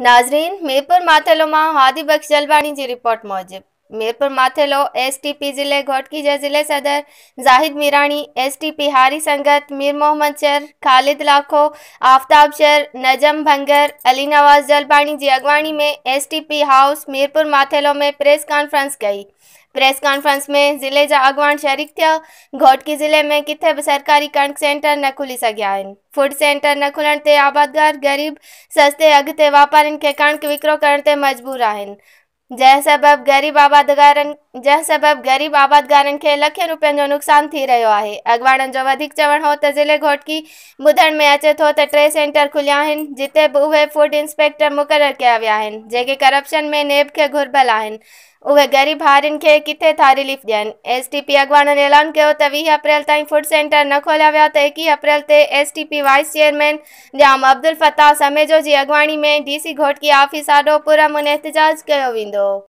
नाजरीन मीरपुर माथेलो में मा Hadibakhsh Jalwani report Mujib Mirpur Mathelo S T P जिले घोटकी जिले सदर Zahid Mirani S T P हारी संगत मीर मोहम्मद शर खालिद लाखो आफ्ताब शर नजम भंगर अली नवाज जलवाणी की अगवाणी में S T P house Mirpur Mathelo में प्रेस कॉन्फ्रेंस कई प्रेस कॉन्फ्रेंस में ज़िले जा अगवान शरीक थिया घोट ज़िले में किथे भी सरकारी कणक सेंटर न खुली सकिया फूड सेंटर न खुलण आबादगार ग़रीब सस्ते अगते व्यापारियों के कणक विक्रो विकिरो करण मजबूर आहिनि जै सबब ग़रीब आबादगारनि जै सबबि ग़रीब आबादगारनि के लखे रुपयनि जो नुक़सानु थी रहियो आहे अगवाड़न जो वधीक हो त ज़िले घोटकी बुध में अचे थो त टे सेंटर खुलिया जिते भी उहे फूड इंस्पेक्टर मुकरर कया विया आहिनि जेके करप्शन में नेब के घुरबल आहिनि उहे ग़रीब हार के किथे था रिलीफ दियन एस टी पी ऐलान कयो त वीह अप्रैल तीन फूड सेंटर न खोलिया विया त एकवीह अप्रैल ते S T P vice chairman Jam Abdul Fatah Samejo जी अगवाणी में डी सी घोटकी ऑफिस आडोपुर मुन एहतजाज कयो वो window